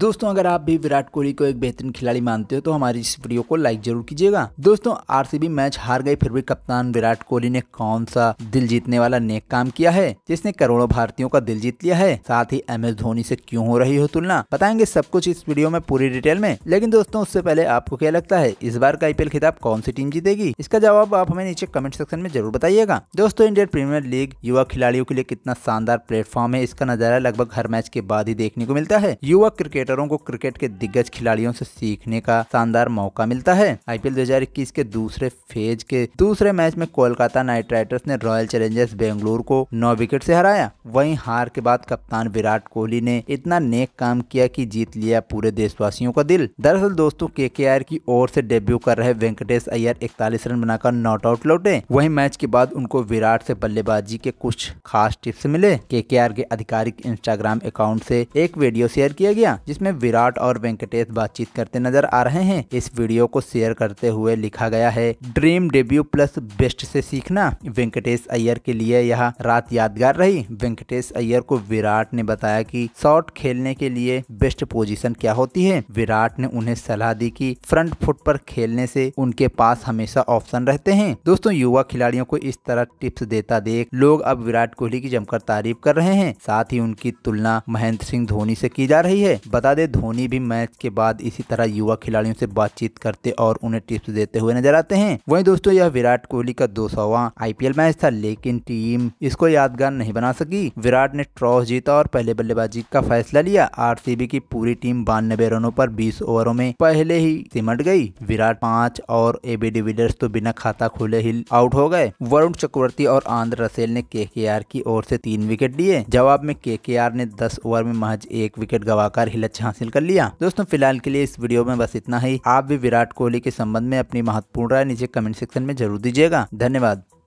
दोस्तों अगर आप भी विराट कोहली को एक बेहतरीन खिलाड़ी मानते हो तो हमारी इस वीडियो को लाइक जरूर कीजिएगा दोस्तों आरसीबी मैच हार गई फिर भी कप्तान विराट कोहली ने कौन सा दिल जीतने वाला नेक काम किया है जिसने करोड़ों भारतीयों का दिल जीत लिया है साथ ही एम एस धोनी से क्यों हो रही हो तुलना बताएंगे सब कुछ इस वीडियो में पूरी डिटेल में लेकिन दोस्तों उससे पहले आपको क्या लगता है इस बार का आईपीएल खिताब कौन सी टीम जीतेगी इसका जवाब आप हमें नीचे कमेंट सेक्शन में जरूर बताइएगा दोस्तों इंडियन प्रीमियर लीग युवा खिलाड़ियों के लिए कितना शानदार प्लेटफॉर्म है इसका नजारा लगभग हर मैच के बाद ही देखने को मिलता है युवा क्रिकेट क्रिकेटरों को क्रिकेट के दिग्गज खिलाड़ियों से सीखने का शानदार मौका मिलता है आईपीएल 2021 के दूसरे फेज के दूसरे मैच में कोलकाता नाइट राइडर्स ने रॉयल चैलेंजर्स बेंगलुरु को नौ विकेट से हराया वहीं हार के बाद कप्तान विराट कोहली ने इतना नेक काम किया कि जीत लिया पूरे देशवासियों का दिल दरअसल दोस्तों के की ओर से डेब्यू कर रहे वेंकटेश अय्यर इकतालीस रन बनाकर नॉट आउट लौटे वही मैच के बाद उनको विराट से बल्लेबाजी के कुछ खास टिप्स मिले के के आधिकारिक इंस्टाग्राम अकाउंट से एक वीडियो शेयर किया गया जिसमें विराट और वेंकटेश बातचीत करते नजर आ रहे हैं इस वीडियो को शेयर करते हुए लिखा गया है ड्रीम डेब्यू प्लस बेस्ट से सीखना वेंकटेश अय्यर के लिए यह रात यादगार रही वेंकटेश अय्यर को विराट ने बताया कि शॉट खेलने के लिए बेस्ट पोजीशन क्या होती है विराट ने उन्हें सलाह दी कि फ्रंट फुट पर खेलने से उनके पास हमेशा ऑप्शन रहते हैं दोस्तों युवा खिलाड़ियों को इस तरह टिप्स देता देख लोग अब विराट कोहली की जमकर तारीफ कर रहे हैं साथ ही उनकी तुलना महेंद्र सिंह धोनी से की जा रही है बता दें धोनी भी मैच के बाद इसी तरह युवा खिलाड़ियों से बातचीत करते और उन्हें टिप्स देते हुए नजर आते हैं वहीं दोस्तों यह विराट कोहली का दो सौवा आई मैच था लेकिन टीम इसको यादगार नहीं बना सकी विराट ने टॉस जीता और पहले बल्लेबाजी का फैसला लिया आर की पूरी टीम बानबे रनों पर बीस ओवरों में पहले ही सिमट गई विराट पांच और एबी डिविलियर्स तो बिना खाता खुले ही आउट हो गए वरुण चक्रवर्ती और आंध्र रसेल ने के की ओर से तीन विकेट लिए जवाब में के ने दस ओवर में महज एक विकेट गवाकर हिला लक्ष्य हासिल कर लिया दोस्तों फिलहाल के लिए इस वीडियो में बस इतना ही आप भी विराट कोहली के संबंध में अपनी महत्वपूर्ण राय नीचे कमेंट सेक्शन में जरूर दीजिएगा धन्यवाद